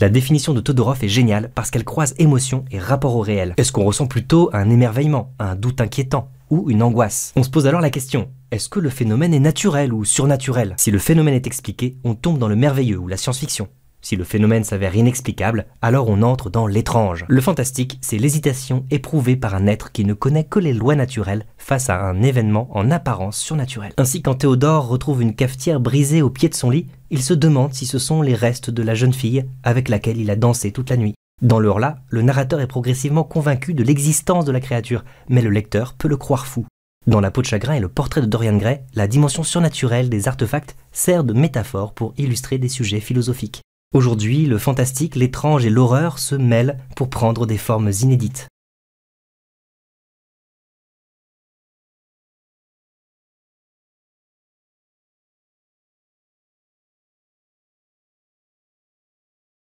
La définition de Todorov est géniale parce qu'elle croise émotion et rapport au réel. Est-ce qu'on ressent plutôt un émerveillement, un doute inquiétant ou une angoisse On se pose alors la question, est-ce que le phénomène est naturel ou surnaturel Si le phénomène est expliqué, on tombe dans le merveilleux ou la science-fiction. Si le phénomène s'avère inexplicable, alors on entre dans l'étrange. Le fantastique, c'est l'hésitation éprouvée par un être qui ne connaît que les lois naturelles face à un événement en apparence surnaturel. Ainsi, quand Théodore retrouve une cafetière brisée au pied de son lit, il se demande si ce sont les restes de la jeune fille avec laquelle il a dansé toute la nuit. Dans l'heure-là, le narrateur est progressivement convaincu de l'existence de la créature, mais le lecteur peut le croire fou. Dans La peau de chagrin et le portrait de Dorian Gray, la dimension surnaturelle des artefacts sert de métaphore pour illustrer des sujets philosophiques. Aujourd'hui, le fantastique, l'étrange et l'horreur se mêlent pour prendre des formes inédites.